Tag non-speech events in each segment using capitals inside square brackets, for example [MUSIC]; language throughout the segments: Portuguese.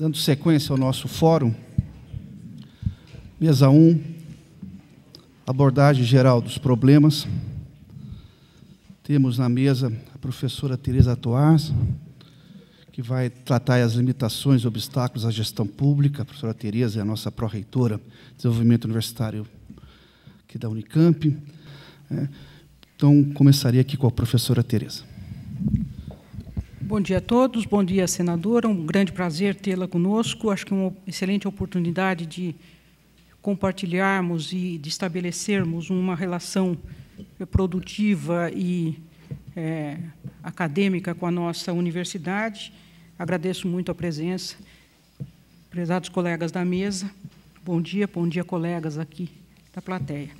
dando sequência ao nosso fórum, mesa 1, abordagem geral dos problemas. Temos na mesa a professora Tereza Toás, que vai tratar as limitações e obstáculos à gestão pública. A professora Tereza é a nossa pró-reitora de desenvolvimento universitário aqui da Unicamp. Né? Então, começaria aqui com a professora Tereza. Bom dia a todos, bom dia, senadora. Um grande prazer tê-la conosco. Acho que uma excelente oportunidade de compartilharmos e de estabelecermos uma relação produtiva e é, acadêmica com a nossa universidade. Agradeço muito a presença. Prezados colegas da mesa, bom dia, bom dia, colegas aqui da plateia.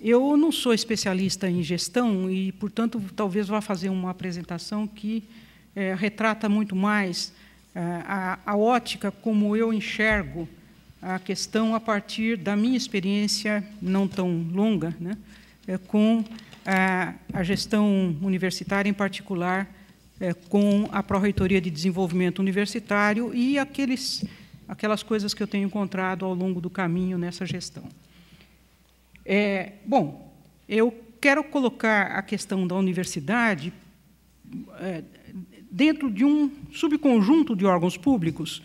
Eu não sou especialista em gestão e, portanto, talvez vá fazer uma apresentação que é, retrata muito mais eh, a, a ótica como eu enxergo a questão a partir da minha experiência não tão longa né, eh, com a, a, gestão universitária, em particular é, com a Pró-Reitoria de Desenvolvimento Universitário e aqueles, aquelas coisas que eu tenho encontrado ao longo do caminho nessa gestão. É, bom, eu quero colocar a questão da universidade dentro de um subconjunto de órgãos públicos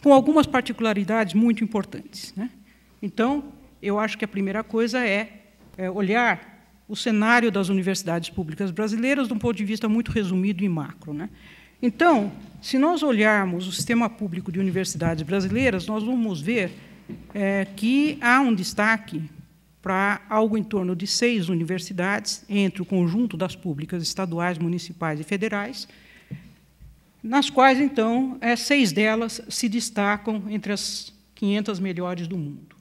com algumas particularidades muito importantes. Né? Então, eu acho que a primeira coisa é, é olhar o cenário das universidades públicas brasileiras de um ponto de vista muito resumido e macro. Né? Então, se nós olharmos o sistema público de universidades brasileiras, nós vamos ver é, que há um destaque para algo em torno de seis universidades, entre o conjunto das públicas estaduais, municipais e federais, nas quais, então, é, seis delas se destacam entre as 500 melhores do mundo.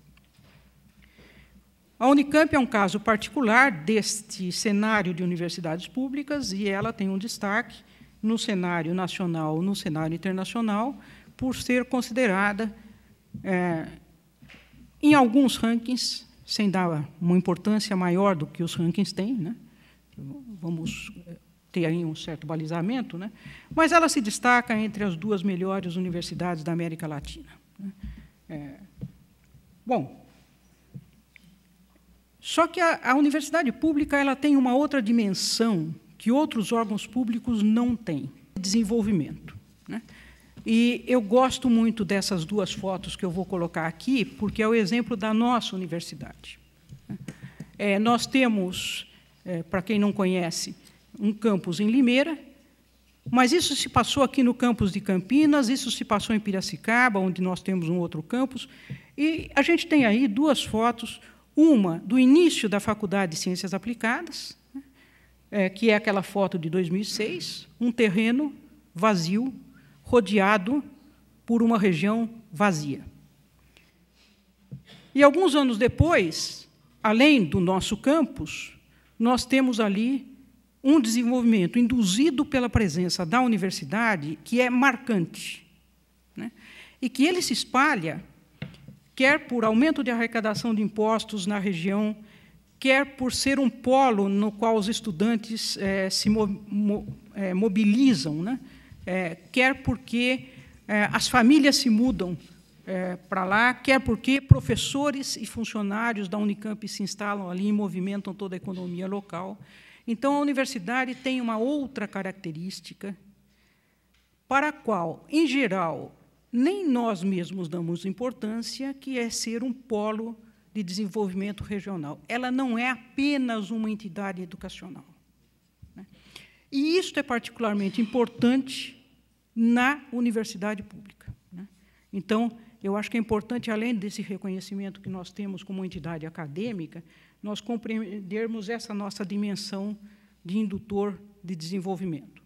A Unicamp é um caso particular deste cenário de universidades públicas e ela tem um destaque no cenário nacional, no cenário internacional, por ser considerada, é, em alguns rankings, sem dar uma importância maior do que os rankings têm, né? vamos eh, ter aí um certo balizamento, né? mas ela se destaca entre as duas melhores universidades da América Latina. Né? É, bom, só que a, a, universidade pública ela tem uma outra dimensão que outros órgãos públicos não têm, desenvolvimento. Né? E eu gosto muito dessas duas fotos que eu vou colocar aqui, porque é o exemplo da nossa universidade. Né? É, nós temos, é, para quem não conhece, um campus em Limeira, mas isso se passou aqui no campus de Campinas, isso se passou em Piracicaba, onde nós temos um outro campus, e a gente tem aí duas fotos, uma do início da Faculdade de Ciências Aplicadas, né, é, que é aquela foto de 2006, um terreno vazio, rodeado por uma região vazia. E alguns anos depois, além do nosso campus, nós temos ali um desenvolvimento induzido pela presença da universidade que é marcante. Né? E que ele se espalha, quer por aumento de arrecadação de impostos na região, quer por ser um polo no qual os estudantes é, se mo mo é, mobilizam, né? é, quer porque as famílias se mudam para lá, quer porque professores e funcionários da Unicamp se instalam ali e movimentam toda a economia local. Então, a universidade tem uma outra característica para a qual, em geral, nem nós mesmos damos importância, que é ser um polo de desenvolvimento regional. Ela não é apenas uma entidade educacional. Né? E isso é particularmente importante na universidade pública. Né? Então, eu acho que é importante, além desse reconhecimento que nós temos como entidade acadêmica, nós compreendermos essa nossa dimensão de indutor de desenvolvimento.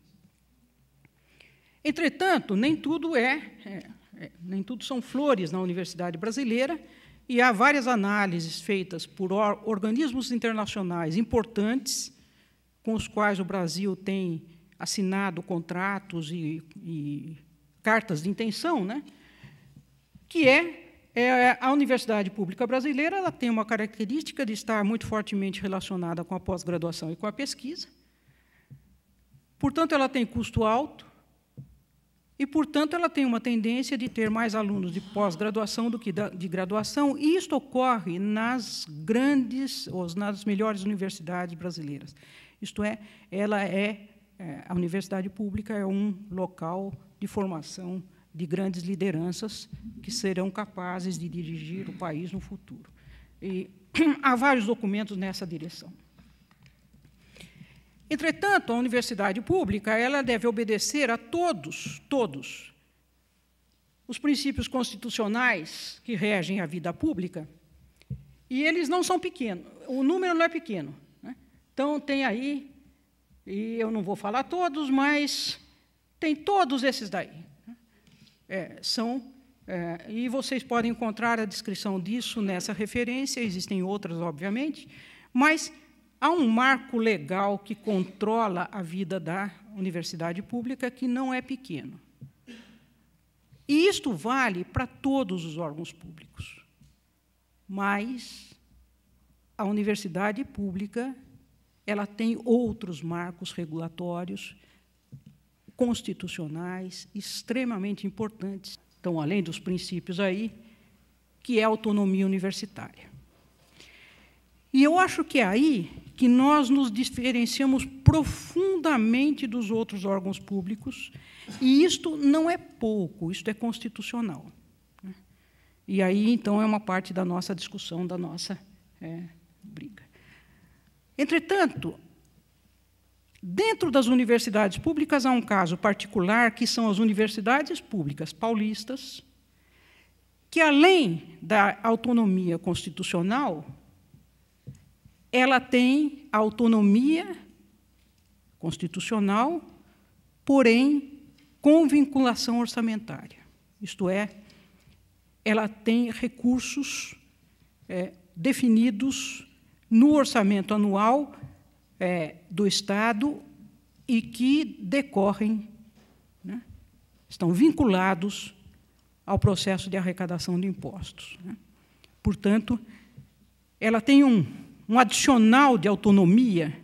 Entretanto, nem tudo é, é, é nem tudo são flores na universidade brasileira e há várias análises feitas por or organismos internacionais importantes com os quais o Brasil tem assinado contratos e, e cartas de intenção, né? que é é, é, a universidade pública brasileira ela tem uma característica de estar muito fortemente relacionada com a pós-graduação e com a pesquisa. Portanto, ela tem custo alto e, portanto, ela tem uma tendência de ter mais alunos de pós-graduação do que de graduação, e isto ocorre nas grandes ou nas melhores universidades brasileiras. Isto é, ela é, é a universidade pública é um local de formação de grandes lideranças que serão capazes de dirigir o país no futuro. E [CLEARS THROAT] há vários documentos nessa direção. Entretanto, a universidade pública ela deve obedecer a todos, todos, os princípios constitucionais que regem a vida pública, e eles não são pequenos, o número não é pequeno. Né? Então, tem aí, e eu não vou falar todos, mas tem todos esses daí é, são. É, e vocês podem encontrar a descrição disso nessa referência, existem outras, obviamente, mas há um marco legal que controla a vida da universidade pública que não é pequeno. E isto vale para todos os órgãos públicos. Mas a universidade pública ela tem outros marcos regulatórios constitucionais extremamente importantes, estão além dos princípios aí, que é a autonomia universitária. E eu acho que é aí que nós nos diferenciamos profundamente dos outros órgãos públicos, e isto não é pouco, isto é constitucional. Né? E aí, então, é uma parte da nossa discussão, da nossa é, briga. Entretanto, Dentro das universidades públicas, há um caso particular, que são as universidades públicas paulistas, que, além da autonomia constitucional, ela tem autonomia constitucional, porém com vinculação orçamentária. Isto é, ela tem recursos é, definidos no orçamento anual é, do Estado e que decorrem, né, estão vinculados ao processo de arrecadação de impostos. Né. Portanto, ela tem um, um adicional de autonomia,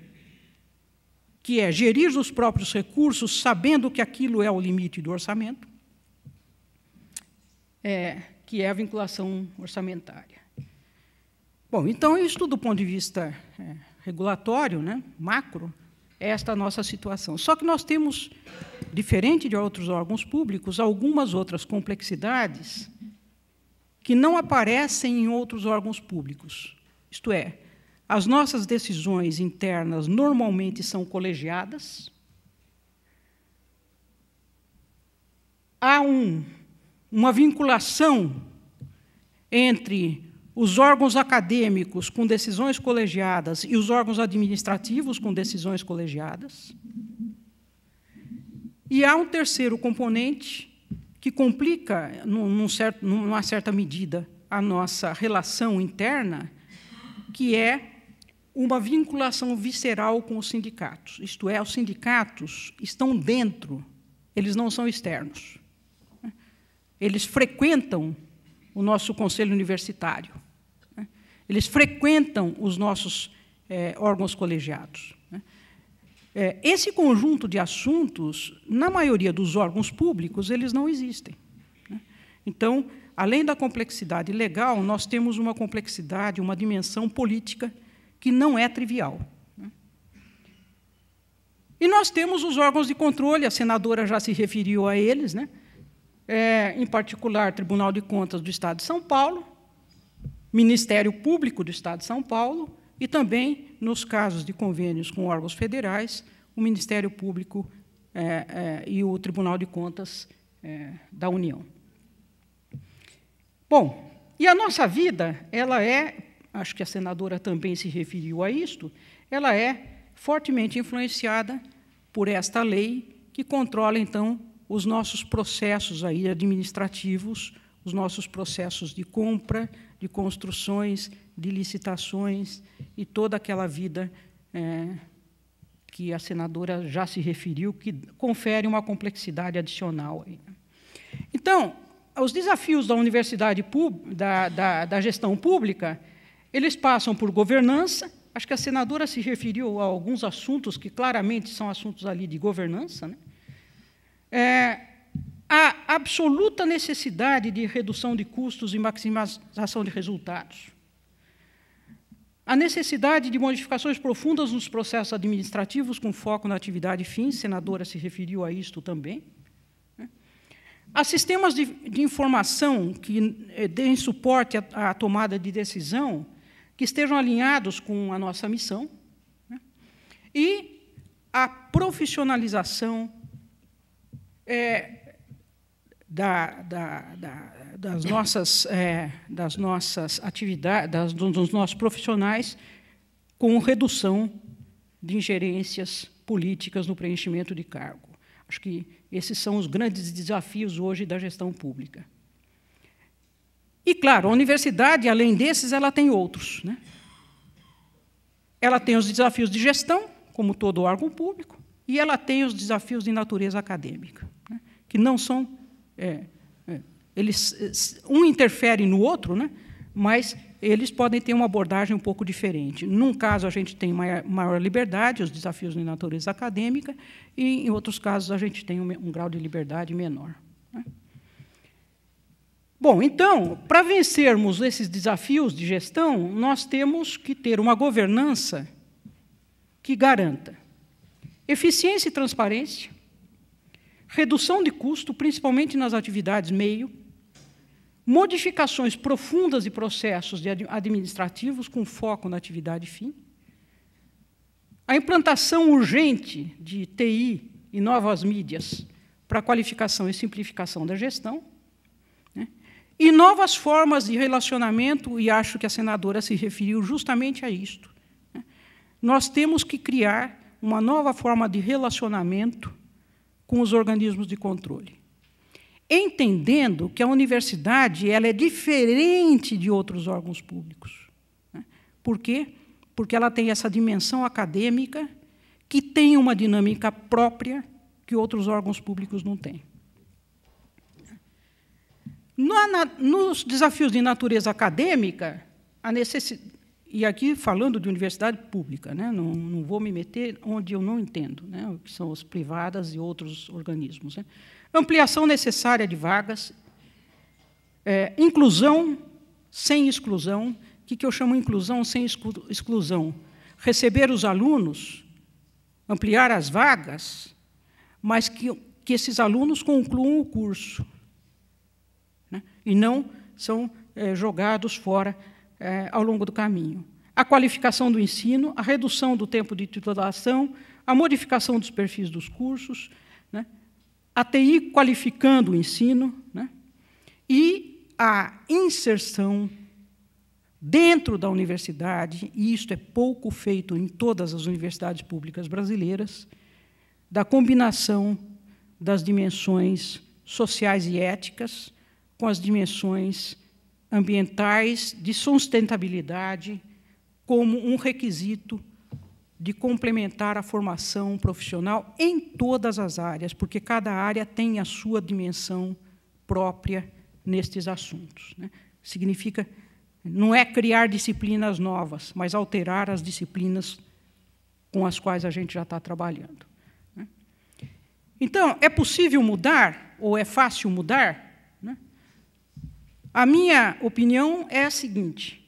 que é gerir os próprios recursos, sabendo que aquilo é o limite do orçamento, é, que é a vinculação orçamentária. Bom, então, isso do ponto de vista é, regulatório, né, macro, é esta nossa situação. Só que nós temos, diferente de outros órgãos públicos, algumas outras complexidades que não aparecem em outros órgãos públicos. Isto é, as nossas decisões internas normalmente são colegiadas. Há um, uma vinculação entre os órgãos acadêmicos com decisões colegiadas e os órgãos administrativos com decisões colegiadas. E há um terceiro componente que complica, num certo, numa certa medida, a nossa relação interna, que é uma vinculação visceral com os sindicatos. Isto é, os sindicatos estão dentro, eles não são externos. Eles frequentam o nosso conselho universitário eles frequentam os nossos é, órgãos colegiados. É, esse conjunto de assuntos, na maioria dos órgãos públicos, eles não existem. Né? Então, além da complexidade legal, nós temos uma complexidade, uma dimensão política que não é trivial. Né? E nós temos os órgãos de controle, a senadora já se referiu a eles, né? É, em particular, Tribunal de Contas do Estado de São Paulo, Ministério Público do Estado de São Paulo e também, nos casos de convênios com órgãos federais, o Ministério Público é, é, e o Tribunal de Contas é, da União. Bom, e a nossa vida, ela é, acho que a senadora também se referiu a isto, ela é fortemente influenciada por esta lei que controla, então, os nossos processos aí administrativos, os nossos processos de compra, de construções, de licitações e toda aquela vida é, que a senadora já se referiu, que confere uma complexidade adicional. Né. Então, os desafios da universidade da, da, da gestão pública, eles passam por governança. Acho que a senadora se referiu a alguns assuntos que claramente são assuntos ali de governança, né? É, a absoluta necessidade de redução de custos e maximização de resultados. A necessidade de modificações profundas nos processos administrativos com foco na atividade fim, a senadora se referiu a isto também. A né? sistemas de, de informação que eh, deem suporte à, à, tomada de decisão que estejam alinhados com a nossa missão. Né? E a profissionalização eh, da, da, da, das nossas, é, das nossas atividades, das, dos nossos profissionais, com redução de ingerências políticas no preenchimento de cargo. Acho que esses são os grandes desafios hoje da gestão pública. E, claro, a universidade, além desses, ela tem outros. Né? Ela tem os desafios de gestão, como todo órgão público, e ela tem os desafios de natureza acadêmica, né? que não são é, é, eles, eh, um interfere no outro, né? mas eles podem ter uma abordagem um pouco diferente. Num caso, a gente tem maior, maior liberdade, os desafios de natureza acadêmica, e, em outros casos, a gente tem um, um grau de liberdade menor. Né? Bom, então, para vencermos esses desafios de gestão, nós temos que ter uma governança que garanta eficiência e transparência, redução de custo, principalmente nas atividades meio, modificações profundas de processos administrativos com foco na atividade fim, a implantação urgente de TI e novas mídias para qualificação e simplificação da gestão, né? e novas formas de relacionamento, e acho que a senadora se referiu justamente a isto. Né. Nós temos que criar uma nova forma de relacionamento com os organismos de controle. Entendendo que a universidade ela é diferente de outros órgãos públicos. Né? Por quê? Porque ela tem essa dimensão acadêmica que tem uma dinâmica própria que outros órgãos públicos não têm. nos desafios de natureza acadêmica, a necessidade e aqui, falando de universidade pública, né, não, não, vou me meter onde eu não entendo, né, o que são as privadas e outros organismos. Né. Ampliação necessária de vagas, é, inclusão sem exclusão. O que, que eu chamo inclusão sem exclu exclusão? Receber os alunos, ampliar as vagas, mas que, que esses alunos concluam o curso. Né, e não são é, jogados fora é, ao longo do caminho. A qualificação do ensino, a redução do tempo de titulação, a modificação dos perfis dos cursos, né? a TI qualificando o ensino né? e a inserção dentro da universidade, e isto é pouco feito em todas as universidades públicas brasileiras, da combinação das dimensões sociais e éticas com as dimensões ambientais de sustentabilidade como um requisito de complementar a formação profissional em todas as áreas, porque cada área tem a sua dimensão própria nestes assuntos. Né? Significa, não é criar disciplinas novas, mas alterar as disciplinas com as quais a gente já está trabalhando. Né? Então, é possível mudar, ou é fácil mudar? A minha opinião é a seguinte: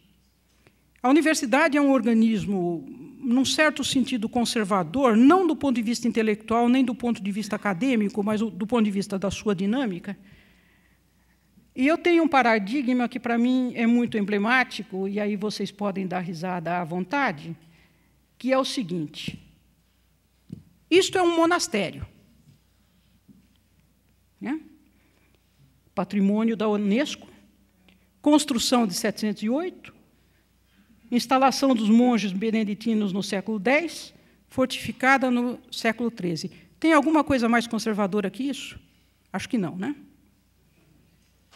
a universidade é um organismo, num certo sentido, conservador, não do ponto de vista intelectual, nem do ponto de vista acadêmico, mas do ponto de vista da sua dinâmica. E eu tenho um paradigma que, para mim, é muito emblemático, e aí vocês podem dar risada à vontade, que é o seguinte: isto é um monastério. Né? Patrimônio da Unesco, construção de 708, instalação dos monges beneditinos no século X, fortificada no século XIII. Tem alguma coisa mais conservadora que isso? Acho que não, né?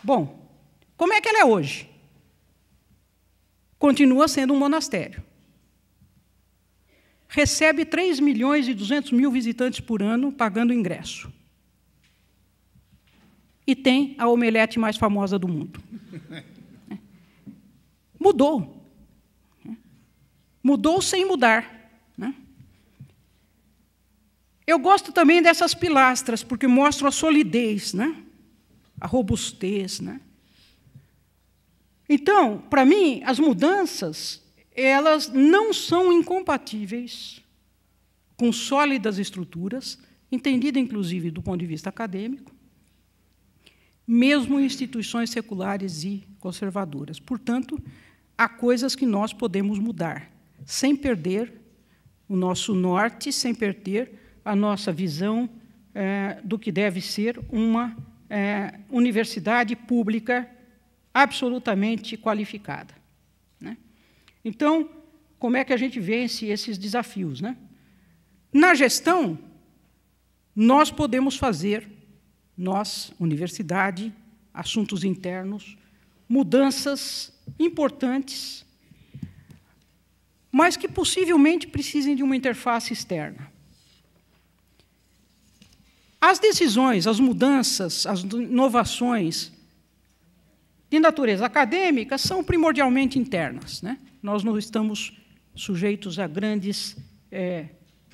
Bom, como é que ela é hoje? Continua sendo um monastério. Recebe 3 milhões e 200 mil visitantes por ano pagando ingresso. E tem a omelete mais famosa do mundo. [LAUGHS] mudou. Mudou sem mudar. Né? Eu gosto também dessas pilastras, porque mostram a solidez, né? a robustez. Né? Então, para mim, as mudanças elas não são incompatíveis com sólidas estruturas, entendida inclusive do ponto de vista acadêmico, mesmo instituições seculares e conservadoras. Portanto, há coisas que nós podemos mudar, sem perder o nosso norte, sem perder a nossa visão é, do que deve ser uma é, universidade pública absolutamente qualificada. Né? Então, como é que a gente vence esses desafios? Né? Na gestão, nós podemos fazer, nós, universidade, assuntos internos, mudanças importantes, mas que possivelmente precisem de uma interface externa. As decisões, as mudanças, as inovações de natureza acadêmica são primordialmente internas. Né? Nós não estamos sujeitos a grandes é,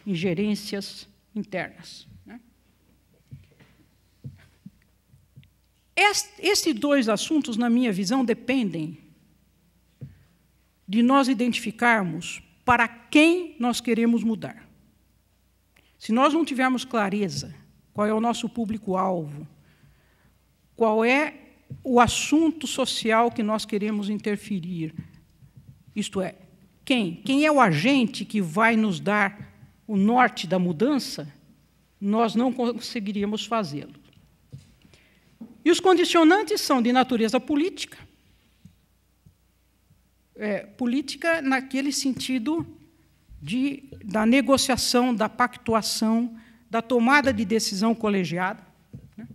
ingerências internas. Estes dois assuntos, na minha visão, dependem de nós identificarmos para quem nós queremos mudar. Se nós não tivermos clareza qual é o nosso público-alvo, qual é o assunto social que nós queremos interferir, isto é, quem? Quem é o agente que vai nos dar o norte da mudança? Nós não conseguiríamos fazê-lo. E os condicionantes são de natureza política. É, política naquele sentido de, da negociação, da pactuação, da tomada de decisão colegiada, né?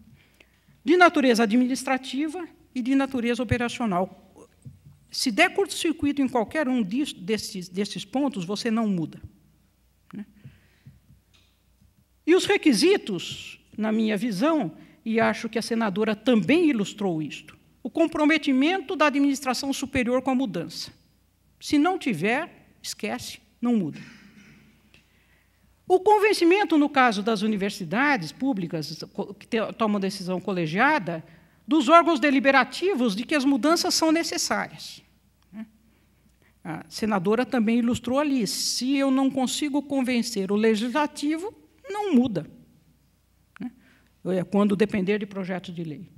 de natureza administrativa e de natureza operacional. Se der curto-circuito em qualquer um desses, desses pontos, você não muda. Né? E os requisitos, na minha visão, e acho que a senadora também ilustrou isto, o comprometimento da administração superior com a mudança. Se não tiver, esquece, não muda. O convencimento, no caso das universidades públicas, que tomam decisão colegiada, dos órgãos deliberativos de que as mudanças são necessárias. Né? A senadora também ilustrou ali: se eu não consigo convencer o legislativo, não muda. É, quando depender de projeto de lei.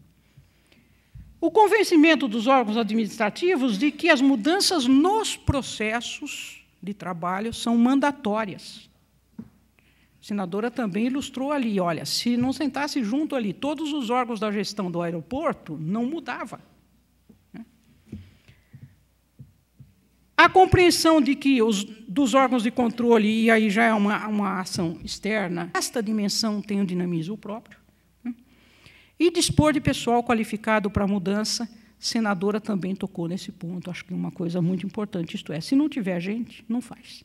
O convencimento dos órgãos administrativos de que as mudanças nos processos de trabalho são mandatórias. A senadora também ilustrou ali, olha, se não sentasse junto ali todos os órgãos da gestão do aeroporto, não mudava. Né? A compreensão de que os, dos órgãos de controle, e aí já é uma, uma ação externa, esta dimensão tem um dinamismo próprio. E dispor de pessoal qualificado para a mudança. Senadora também tocou nesse ponto, acho que é uma coisa muito importante, isto é, se não tiver gente, não faz.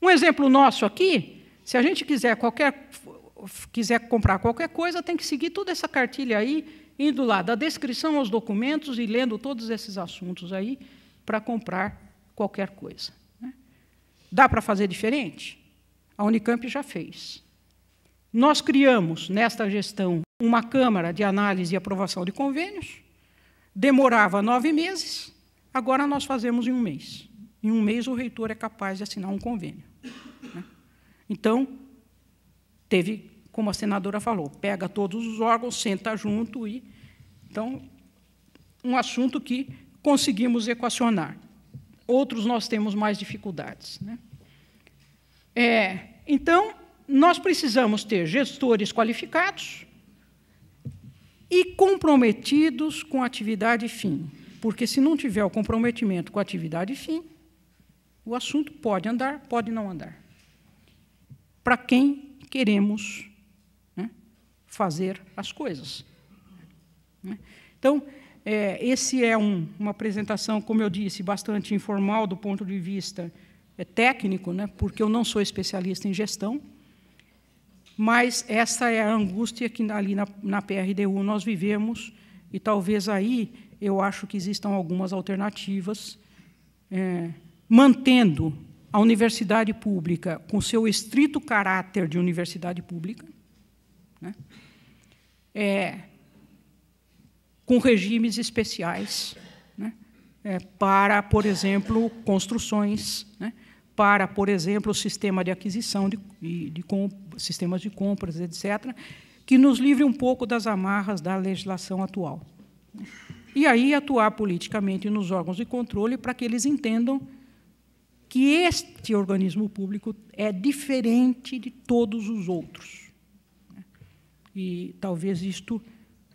Um exemplo nosso aqui, se a gente quiser qualquer quiser comprar qualquer coisa, tem que seguir toda essa cartilha aí, indo lá da descrição aos documentos e lendo todos esses assuntos aí para comprar qualquer coisa. Né? Dá para fazer diferente? A Unicamp já fez. Nós criamos, nesta gestão, uma Câmara de Análise e Aprovação de Convênios, demorava nove meses, agora nós fazemos em um mês. Em um mês, o reitor é capaz de assinar um convênio. Né? Então, teve, como a senadora falou, pega todos os órgãos, senta junto e. Então, um assunto que conseguimos equacionar. Outros nós temos mais dificuldades. Né? É, então, nós precisamos ter gestores qualificados e comprometidos com a atividade fim. Porque se não tiver o comprometimento com a atividade fim, o assunto pode andar, pode não andar. Para quem queremos né, fazer as coisas. Né. Então, é, esse é um, uma apresentação, como eu disse, bastante informal do ponto de vista é, técnico, né, porque eu não sou especialista em gestão, mas essa é a angústia que ali na, na PRDU nós vivemos, e talvez aí eu acho que existam algumas alternativas, é, mantendo a universidade pública com seu estrito caráter de universidade pública, né? é, com regimes especiais né? é, para, por exemplo, construções. Né? para, por exemplo, o sistema de aquisição de, de, de sistemas de compras, etc., que nos livre um pouco das amarras da legislação atual. E aí atuar politicamente nos órgãos de controle para que eles entendam que este organismo público é diferente de todos os outros. Né? E talvez isto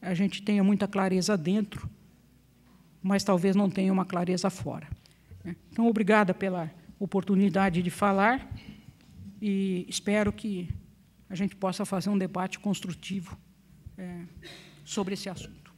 a gente tenha muita clareza dentro, mas talvez não tenha uma clareza fora. Né? Então, obrigada pela oportunidade de falar e espero que a gente possa fazer um debate construtivo é, sobre esse assunto.